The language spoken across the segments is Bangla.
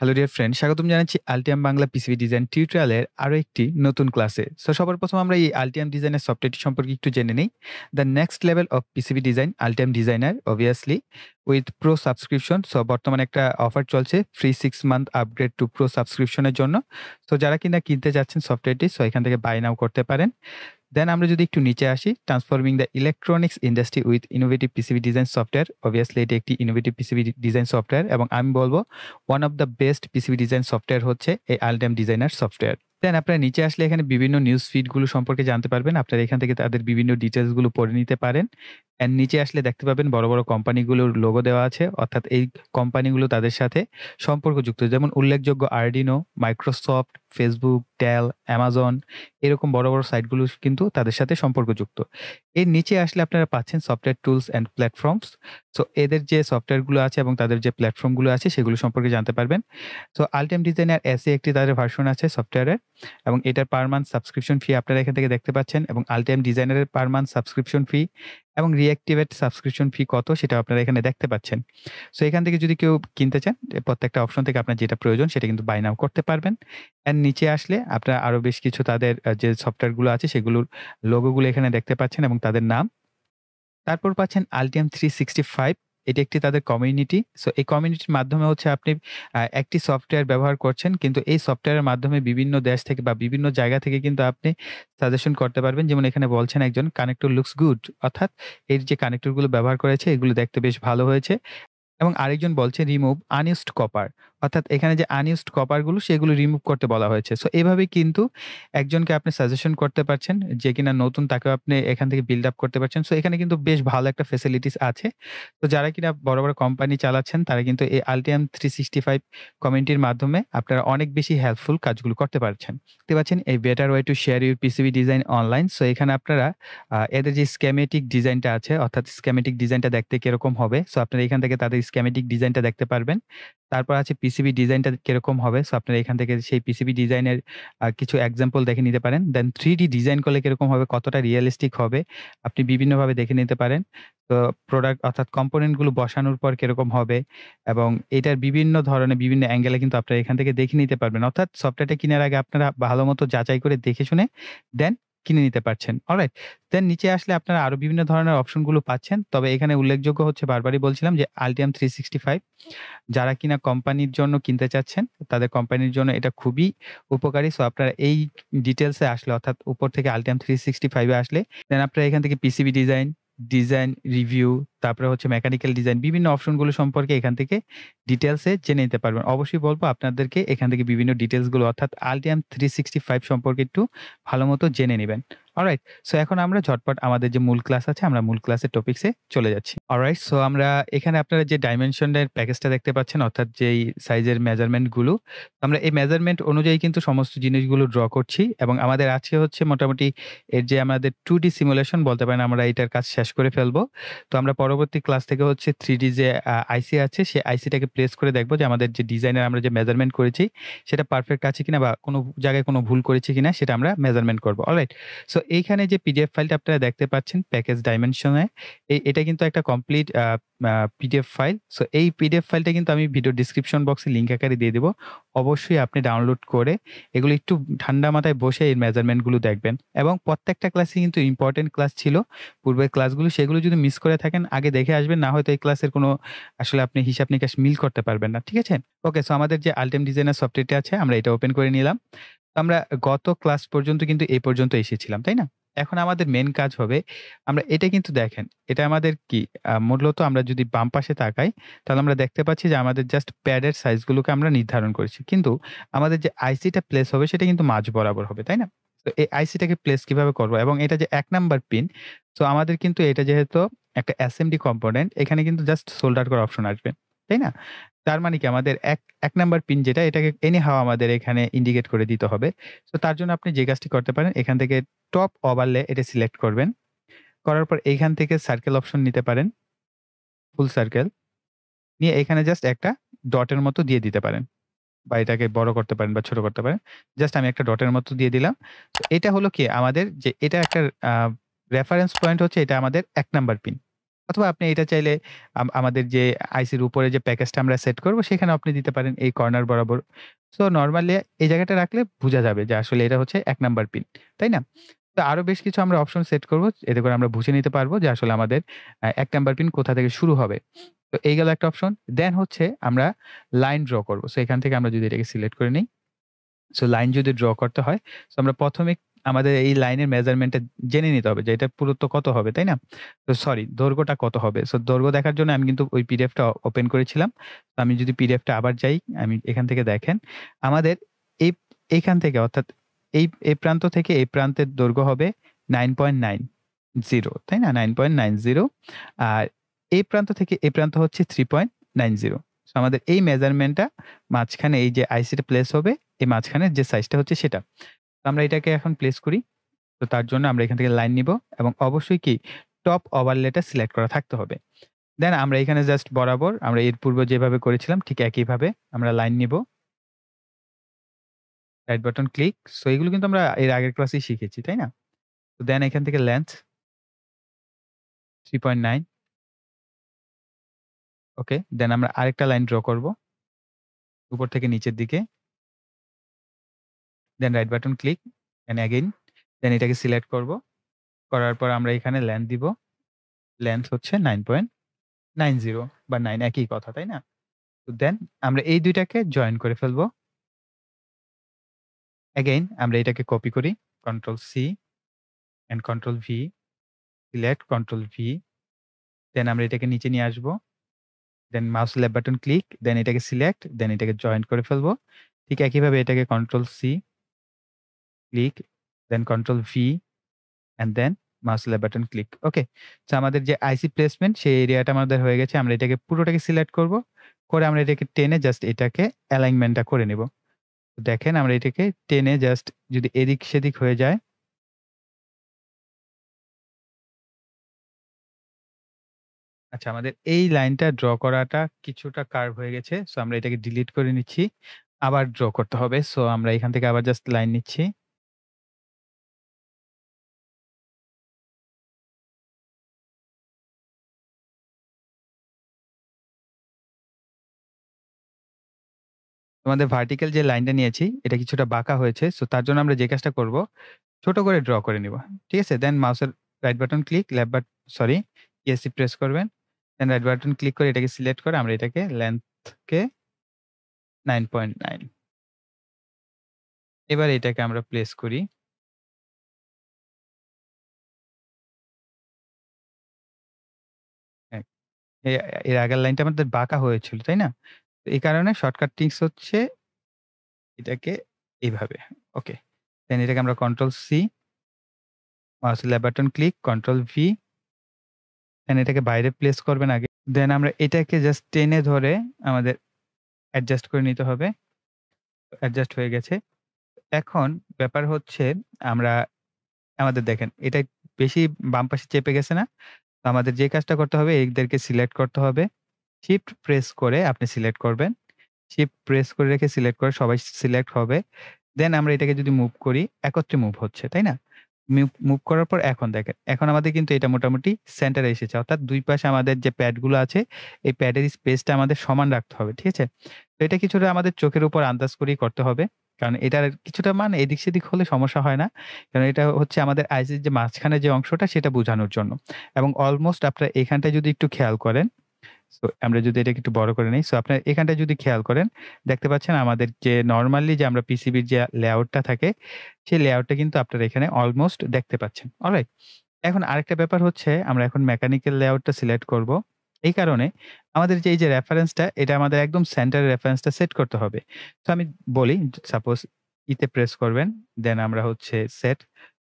হ্যালো ডিয়ার ফ্রেন্ড স্বাগতম জানাচ্ছি আলটিয়াম বাংলা পিসিবি ডিজাইন টিউটোরিয়ালের আরও একটি নতুন ক্লাসে সো সবার প্রথম আমরা এই আলটিয়াম ডিজাইনের সফটওয়্যারটি সম্পর্কে একটু জেনে নিই the next level of PCB design Altium Designer obviously with pro subscription so বর্তমানে একটা অফার চলছে free six month upgrade to pro সাবস্ক্রিপশনের জন্য সো যারা কিনা কিনতে যাচ্ছেন সফটওয়্যারটি সো এখান থেকে বাই নাও করতে পারেন দেন আমরা যদি একটু নিচে আসি transforming the electronics industry with innovative PCB design software obviously এটি একটি ইনোভেটিভ পিসিবি ডিজাইন সফটওয়্যার এবং আমি বলবো one of the best PCB design software হচ্ছে এই আলডাম ডিজাইনার সফটওয়্যার দেন আপনারা নিচে আসলে এখানে বিভিন্ন নিউজ ফিডগুলো সম্পর্কে জানতে পারবেন আপনারা এখান থেকে তাদের বিভিন্ন ডিটেলসগুলো পড়ে নিতে পারেন অ্যান্ড নিচে আসলে দেখতে পাবেন বড় বড় কোম্পানিগুলোর লোগো দেওয়া আছে অর্থাৎ এই কোম্পানিগুলো তাদের সাথে সম্পর্কযুক্ত যেমন উল্লেখযোগ্য Arduino Microsoft Facebook Dell Amazon এরকম বড় বড় সাইটগুলো কিন্তু তাদের সাথে সম্পর্কযুক্ত এর নিচে আসলে আপনারা পাচ্ছেন software tools and platforms so এদের যে সফটওয়্যারগুলো আছে এবং তাদের যে প্ল্যাটফর্মগুলো আছে সেগুলো সম্পর্কে জানতে পারবেন সো আলটেম ডিজাইনার এসে একটি তাদের ভার্সন আছে সফটওয়্যারের এবং এটার পার মান্থ সাবস্ক্রিপশন ফি আপনারা এখান থেকে দেখতে পাচ্ছেন এবং আলটেম ডিজাইনারের পার মান্থ সাবস্ক্রিপশন ফি এবং রিঅ্যাক্টিভেট সাবস্ক্রিপশন ফি কত সেটা আপনারা এখানে দেখতে পাচ্ছেন সো এখান থেকে যদি কেউ কিনতে চান প্রত্যেকটা অপশন থেকে আপনার যেটা প্রয়োজন সেটা কিন্তু বাই নাও করতে পারবেন অ্যান্ড নিচে আসলে আপনারা আরও বেশ কিছু তাদের যে সফটওয়্যারগুলো আছে সেগুলোর লোগোগুলো এখানে দেখতে পাচ্ছেন এবং তাদের নাম তারপর পাচ্ছেন আলটিএম থ্রি সিক্সটি ফাইভ এটি একটি তাদের কমিউনিটি সো এই কমিউনিটির মাধ্যমে হচ্ছে আপনি একটি সফটওয়্যার ব্যবহার করছেন কিন্তু এই সফটওয়্যারের মাধ্যমে বিভিন্ন দেশ থেকে বা বিভিন্ন জায়গা থেকে কিন্তু আপনি সাজেশন করতে পারবেন যেমন এখানে বলছেন একজন কানেক্টর লুকস গুড অর্থাৎ এর যে কানেক্টরগুলো ব্যবহার করেছে এগুলো দেখতে বেশ ভালো হয়েছে এবং আরেকজন বলছে রিমুভ আনইউজড কপার অর্থাৎ এখানে যে আনইউজড কপারগুলো সেগুলো রিমুভ করতে বলা হয়েছে সো এভাবে কিন্তু একজনকে আপনি সাজেশন করতে পারছেন যে কিনা নতুন তাকেও আপনি এখান থেকে বিল্ড আপ করতে পারছেন সো এখানে কিন্তু বেশ ভালো একটা ফেসিলিটিস আছে তো যারা কিনা বড় বড় কোম্পানি চালাচ্ছেন তারা কিন্তু এই আলটিএম থ্রি সিক্সটি ফাইভ কমিউনিটির মাধ্যমে আপনারা অনেক বেশি হেল্পফুল কাজগুলো করতে পারছেন দেখতে পাচ্ছেন এই better way to share your PCB design online so এখানে আপনারা এদের যে স্ক্যামেটিক ডিজাইনটা আছে অর্থাৎ স্ক্যামেটিক ডিজাইনটা দেখতে কিরকম হবে সো আপনারা এখান থেকে তাদের স্ক্যামেটিক ডিজাইনটা দেখতে পারবেন তারপর আছে পিসিবি ডিজাইনটা কিরকম হবে সো আপনারা এখান থেকে সেই পিসিবি ডিজাইনের কিছু এক্সাম্পল দেখে নিতে পারেন দেন থ্রি ডিজাইন করলে কিরকম হবে কতটা রিয়েলিস্টিক হবে আপনি বিভিন্নভাবে দেখে নিতে পারেন তো প্রোডাক্ট অর্থাৎ কম্পোনেন্টগুলো বসানোর পর কিরকম হবে এবং এটার বিভিন্ন ধরনের বিভিন্ন অ্যাঙ্গেলে কিন্তু আপনারা এখান থেকে দেখে নিতে পারবেন অর্থাৎ সফটওয়্যারটা কেনার আগে আপনারা ভালো মতো যাচাই করে দেখে শুনে দেন কিনে নিতে পারছেন অলরাইট দেন নিচে আসলে আপনারা আরো বিভিন্ন ধরনের অপশনগুলো পাচ্ছেন তবে এখানে উল্লেখযোগ্য হচ্ছে বারবারই বলছিলাম যে আলটিএম থ্রি সিক্সটি ফাইভ যারা কিনা কোম্পানির জন্য কিনতে চাচ্ছেন তাদের কোম্পানির জন্য এটা খুবই উপকারী সো আপনারা এই ডিটেলসে আসলে অর্থাৎ উপর থেকে আলটিএম থ্রি সিক্সটি ফাইভে আসলে দেন আপনারা এখান থেকে পিসিবি ডিজাইন ডিজাইন রিভিউ তারপরে হচ্ছে মেকানিক্যাল ডিজাইন বিভিন্ন অপশনগুলো সম্পর্কে এখান থেকে ডিটেলসে জেনে নিতে পারবেন অবশ্যই বলবো আপনাদেরকে এখান থেকে বিভিন্ন ডিটেলসগুলো অর্থাৎ আলটিএম থ্রি সিক্সটি ফাইভ সম্পর্কে একটু ভালো মতো জেনে নেবেন অলরাইট সো এখন আমরা ঝটপট আমাদের যে মূল ক্লাস আছে আমরা মূল ক্লাসের টপিক্সে চলে যাচ্ছি অলরাইট সো আমরা এখানে আপনারা যে ডাইমেনশনের প্যাকেজটা দেখতে পাচ্ছেন অর্থাৎ যেই সাইজের মেজারমেন্টগুলো আমরা এই মেজারমেন্ট অনুযায়ী কিন্তু সমস্ত জিনিসগুলো ড্র করছি এবং আমাদের আজকে হচ্ছে মোটামুটি এর যে আমাদের টু ডি সিমুলেশন বলতে পারেন আমরা এটার কাজ শেষ করে ফেলবো তো আমরা পরবর্তী ক্লাস থেকে হচ্ছে থ্রি ডি যে আইসি আছে সেই আইসিটাকে প্লেস করে দেখবো যে আমাদের যে ডিজাইনের আমরা যে মেজারমেন্ট করেছি সেটা পারফেক্ট আছে কিনা বা কোনো জায়গায় কোনো ভুল করেছি কিনা সেটা আমরা মেজারমেন্ট করবো অলরাইট সো এইখানে যে পিডিএফ ফাইলটা আপনারা দেখতে পাচ্ছেন প্যাকেজ ডাইমেনশনে এটা কিন্তু একটা কমপ্লিট পিডিএফ ফাইল সো এই পিডিএফ ফাইলটা কিন্তু আমি ভিডিও ডিসক্রিপশন বক্সে লিঙ্ক আকারে দিয়ে দেবো অবশ্যই আপনি ডাউনলোড করে এগুলো একটু ঠান্ডা মাথায় বসে এই মেজারমেন্টগুলো দেখবেন এবং প্রত্যেকটা ক্লাসে কিন্তু ইম্পর্টেন্ট ক্লাস ছিল পূর্বের ক্লাসগুলো সেগুলো যদি মিস করে থাকেন আগে দেখে আসবেন না হয়তো এই ক্লাসের কোনো আসলে আপনি হিসাব নিকাশ মিল করতে পারবেন না ঠিক আছে ওকে সো আমাদের যে আলটেম ডিজাইনার সফটওয়্যারটি আছে আমরা এটা ওপেন করে নিলাম আমরা গত ক্লাস পর্যন্ত কিন্তু এই পর্যন্ত এসেছিলাম তাই না এখন আমাদের মেন কাজ হবে আমরা এটা কিন্তু দেখেন এটা আমাদের কি মূলত আমরা যদি বাম পাশে তাকাই তাহলে আমরা দেখতে পাচ্ছি যে আমাদের জাস্ট প্যাডের সাইজগুলোকে আমরা নির্ধারণ করেছি কিন্তু আমাদের যে আইসিটা প্লেস হবে সেটা কিন্তু মাঝ বরাবর হবে তাই না তো এই আইসিটাকে প্লেস কিভাবে করবো এবং এটা যে এক নাম্বার পিন তো আমাদের কিন্তু এটা যেহেতু একটা অ্যাসেম্বলি কম্পোনেন্ট এখানে কিন্তু জাস্ট সোল্ডার করা অপশন আসবে তাই না তার মানে কি আমাদের এক এক নাম্বার পিন যেটা এটাকে এনে হাওয়া আমাদের এখানে ইন্ডিকেট করে দিতে হবে তো তার জন্য আপনি যে কাজটি করতে পারেন এখান থেকে টপ ওভারলে এটা সিলেক্ট করবেন করার পর এইখান থেকে সার্কেল অপশন নিতে পারেন ফুল সার্কেল নিয়ে এখানে জাস্ট একটা ডটের মতো দিয়ে দিতে পারেন বা এটাকে বড় করতে পারেন বা ছোট করতে পারেন জাস্ট আমি একটা ডটের মতো দিয়ে দিলাম এটা হলো কি আমাদের যে এটা একটা রেফারেন্স পয়েন্ট হচ্ছে এটা আমাদের এক নাম্বার পিন অথবা আপনি এটা চাইলে আমাদের যে আইসির উপরে যে প্যাকেজটা আমরা সেট করব সেখানে আপনি দিতে পারেন এই কর্নার বরাবর সো নর্মালি এই জায়গাটা রাখলে বোঝা যাবে যে আসলে এটা হচ্ছে এক নাম্বার পিন তাই না তো আরও বেশ কিছু আমরা অপশন সেট করব এতে করে আমরা বুঝে নিতে পারবো যে আসলে আমাদের এক নাম্বার পিন কোথা থেকে শুরু হবে তো এই গেল একটা অপশন দেন হচ্ছে আমরা লাইন ড্র করব সো এখান থেকে আমরা যদি এটাকে সিলেক্ট করে নিই সো লাইন যদি ড্র করতে হয় সো আমরা প্রথমে আমাদের এই লাইনের মেজারমেন্টটা জেনে নিতে হবে যে এটা পুরুত্ব কত হবে তাই না তো সরি দৈর্ঘ্যটা কত হবে সো দৈর্ঘ্য দেখার জন্য আমি কিন্তু ওই পিডিএফটা ওপেন করেছিলাম তো আমি যদি পিডিএফটা আবার যাই আমি এখান থেকে দেখেন আমাদের এই এইখান থেকে অর্থাৎ এই এই প্রান্ত থেকে এই প্রান্তের দৈর্ঘ্য হবে নাইন পয়েন্ট নাইন জিরো তাই না নাইন পয়েন্ট নাইন জিরো আর এই প্রান্ত থেকে এই প্রান্ত হচ্ছে থ্রি পয়েন্ট নাইন জিরো আমাদের এই মেজারমেন্টটা মাঝখানে এই যে আইসিটা প্লেস হবে এই মাঝখানের যে সাইজটা হচ্ছে সেটা আমরা এটাকে এখন প্লেস করি তো তার জন্য আমরা এখান থেকে লাইন নিব এবং অবশ্যই কি টপ ওভারলেটা সিলেক্ট করা থাকতে হবে দেন আমরা এখানে জাস্ট বরাবর আমরা এর পূর্বে যেভাবে করেছিলাম ঠিক একইভাবে আমরা লাইন নিব রাইট বাটন ক্লিক সো এগুলো কিন্তু আমরা এর আগের ক্লাসেই শিখেছি তাই না তো দেন এখান থেকে length three point nine okay then আমরা আরেকটা লাইন ড্র করব উপর থেকে নিচের দিকে then right button click then again then এটাকে সিলেক্ট করব করার পর আমরা এখানে লেন্থ দিব লেন্থ হচ্ছে নাইন পয়েন্ট নাইন জিরো বা নাইন একই কথা তাই না তো দেন আমরা এই দুইটাকে জয়েন করে ফেলব অ্যাগেইন আমরা এটাকে কপি করি control C and control V select control V then আমরা এটাকে নিচে নিয়ে আসবো then mouse left button click then এটাকে সিলেক্ট দেন এটাকে জয়েন্ট করে ফেলবো ঠিক একইভাবে এটাকে control C click then control V and then মাউসলা বাটন ক্লিক ওকে তো আমাদের যে আইসি প্লেসমেন্ট সেই এরিয়াটা আমাদের হয়ে গেছে আমরা এটাকে পুরোটাকে সিলেক্ট করব করে আমরা এটাকে টেনে জাস্ট এটাকে অ্যালাইনমেন্টটা করে নেব দেখেন আমরা এটাকে টেনে জাস্ট যদি এদিক সেদিক হয়ে যায় আচ্ছা আমাদের এই লাইনটা ড্র করাটা কিছুটা কার্ভ হয়ে গেছে সো আমরা এটাকে ডিলিট করে নিচ্ছি আবার ড্র করতে হবে সো আমরা এখান থেকে আবার জাস্ট লাইন নিচ্ছি তোমাদের ভার্টিক্যাল যে লাইনটা নিয়েছি এটা কিছুটা বাঁকা হয়েছে সো তার জন্য আমরা যে কাজটা করব ছোট করে ড্র করে নিব ঠিক আছে দেন মাউসের right button click left but sorry ESC press করবেন দেন রাইট বাটন ক্লিক করে এটাকে সিলেক্ট করে আমরা এটাকে লেন্থকে নাইন পয়েন্ট নাইন এবার এটাকে আমরা প্লেস করি হ্যাঁ, এর আগের লাইনটা আমাদের বাঁকা হয়েছিল তাই না এই কারণে শর্টকাট টিক্স হচ্ছে এটাকে এইভাবে ওকে দেন এটাকে আমরা control C mouse left button click control V then এটাকে বাইরে প্লেস করবেন আগে দেন আমরা এটাকে জাস্ট টেনে ধরে আমাদের অ্যাডজাস্ট করে নিতে হবে অ্যাডজাস্ট হয়ে গেছে এখন ব্যাপার হচ্ছে আমরা আমাদের দেখেন এটা বেশি বাম পাশে চেপে গেছে না আমাদের যে কাজটা করতে হবে এদেরকে সিলেক্ট করতে হবে শিফট প্রেস করে আপনি সিলেক্ট করবেন শিফট প্রেস করে রেখে সিলেক্ট করে সবাই সিলেক্ট হবে দেন আমরা এটাকে যদি মুভ করি একত্রে মুভ হচ্ছে তাই না মুভ করার পর এখন দেখেন এখন আমাদের কিন্তু এটা মোটামুটি সেন্টারে এসেছে অর্থাৎ দুই পাশে আমাদের যে প্যাডগুলো আছে এই প্যাডের স্পেসটা আমাদের সমান রাখতে হবে ঠিক আছে তো এটা কিছুটা আমাদের চোখের উপর আন্দাজ করেই করতে হবে কারণ এটার কিছুটা মান এদিক সেদিক হলে সমস্যা হয় না কারণ এটা হচ্ছে আমাদের আইসির যে মাঝখানে যে অংশটা সেটা বোঝানোর জন্য এবং অলমোস্ট আপনারা এখানটা যদি একটু খেয়াল করেন সো আমরা যদি এটাকে একটু বড় করে নিই সো আপনার এখানটা যদি খেয়াল করেন দেখতে পাচ্ছেন আমাদের যে নর্মালি যে আমরা পিসিবির যে লেআউটটা থাকে সেই লেআউটটা কিন্তু আপনারা এখানে অলমোস্ট দেখতে পাচ্ছেন অলরাইট এখন আরেকটা ব্যাপার হচ্ছে আমরা এখন মেকানিক্যাল লেআউটটা সিলেক্ট করব এই কারণে আমাদের যে এই যে রেফারেন্সটা এটা আমাদের একদম সেন্টারের রেফারেন্সটা সেট করতে হবে তো আমি বলি সাপোজ ইতে প্রেস করবেন দেন আমরা হচ্ছে সেট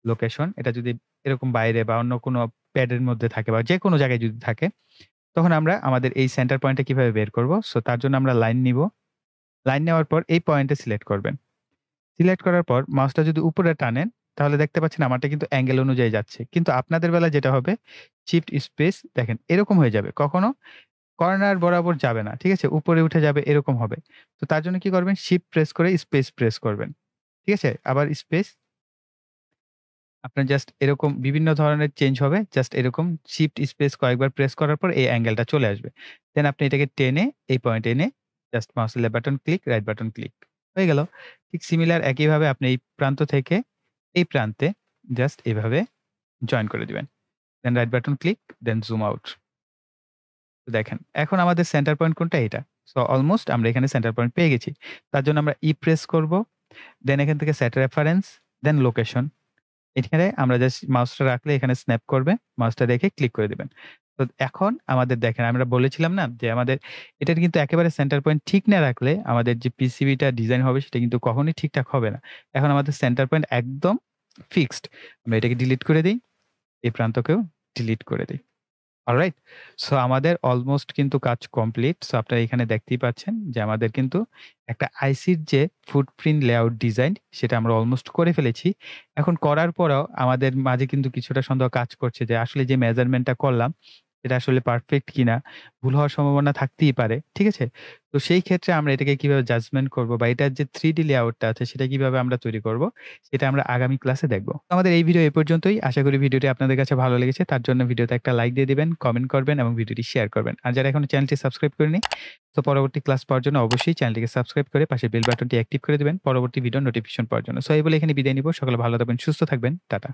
লোকেশন এটা যদি এরকম বাইরে বা অন্য কোনো প্যাডের মধ্যে থাকে বা যে কোনো জায়গায় যদি থাকে তখন আমরা আমাদের এই সেন্টার পয়েন্টটা কিভাবে বের করব সো তার জন্য আমরা লাইন নিব লাইন নেওয়ার পর এই পয়েন্টে সিলেক্ট করবেন সিলেক্ট করার পর মাউসটা যদি উপরে টানেন তাহলে দেখতে পাচ্ছেন আমারটা কিন্তু অ্যাঙ্গেল অনুযায়ী যাচ্ছে কিন্তু আপনাদের বেলা যেটা হবে শিফট স্পেস দেখেন এরকম হয়ে যাবে কখনো কর্নার বরাবর যাবে না ঠিক আছে উপরে উঠে যাবে এরকম হবে তো তার জন্য কি করবেন শিফট প্রেস করে স্পেস প্রেস করবেন ঠিক আছে আবার স্পেস আপনার জাস্ট এরকম বিভিন্ন ধরনের চেঞ্জ হবে জাস্ট এরকম শিফট স্পেস কয়েকবার প্রেস করার পর এই অ্যাঙ্গেলটা চলে আসবে দেন আপনি এটাকে টেনে এই পয়েন্ট এনে just mouse left button click right button click হয়ে গেল ঠিক সিমিলার একইভাবে আপনি এই প্রান্ত থেকে এই প্রান্তে জাস্ট এইভাবে জয়েন করে দিবেন দেন রাইট বাটন ক্লিক দেন জুম আউট দেখেন এখন আমাদের সেন্টার পয়েন্ট কোনটা এটা সো অলমোস্ট আমরা এখানে সেন্টার পয়েন্ট পেয়ে গেছি তার জন্য আমরা ই e প্রেস করব দেন এখান থেকে সেট রেফারেন্স দেন লোকেশন এখানে আমরা জাস্ট মাউসটা রাখলে এখানে স্ন্যাপ করবে মাউসটা রেখে ক্লিক করে দেবেন তো এখন আমাদের দেখেন আমরা বলেছিলাম না যে আমাদের এটার কিন্তু একেবারে সেন্টার পয়েন্ট ঠিক না রাখলে আমাদের যে পিসিবিটা ডিজাইন হবে সেটা কিন্তু কখনোই ঠিকঠাক হবে না এখন আমাদের সেন্টার পয়েন্ট একদম ফিক্সড আমরা এটাকে ডিলিট করে দিই এই প্রান্তকেও ডিলিট করে দিই অলরাইট সো আমাদের অলমোস্ট কিন্তু কাজ কমপ্লিট সো আপনারা এখানে দেখতেই পাচ্ছেন যে আমাদের কিন্তু একটা আইসির যে ফুটপ্রিন্ট লেআউট ডিজাইন সেটা আমরা অলমোস্ট করে ফেলেছি এখন করার পরেও আমাদের মাঝে কিন্তু কিছুটা সন্দেহ কাজ করছে যে আসলে যে মেজারমেন্টটা করলাম এটা আসলে পারফেক্ট কিনা ভুল হওয়ার সম্ভাবনা থাকতেই পারে ঠিক আছে তো সেই ক্ষেত্রে আমরা এটাকে কিভাবে জাজমেন্ট করব বা এটার যে থ্রি ডি লেআউটটা আছে সেটা কিভাবে আমরা তৈরি করব সেটা আমরা আগামী ক্লাসে দেখব আমাদের এই ভিডিও এ পর্যন্তই আশা করি ভিডিওটি আপনাদের কাছে ভালো লেগেছে তার জন্য ভিডিওতে একটা লাইক দিয়ে দিবেন কমেন্ট করবেন এবং ভিডিওটি শেয়ার করবেন আর যারা এখনো চ্যানেলটি সাবস্ক্রাইব করেনি তো পরবর্তী ক্লাস পাওয়ার জন্য অবশ্যই চ্যানেলটিকে সাবস্ক্রাইব করে পাশে বেল বাটনটি অ্যাক্টিভ করে দেবেন পরবর্তী ভিডিও নোটিফিকেশন পাওয়ার জন্য সো এই বলে এখানে বিদায় নিব সকলে ভালো থাকবেন সুস্থ থাকবেন টাটা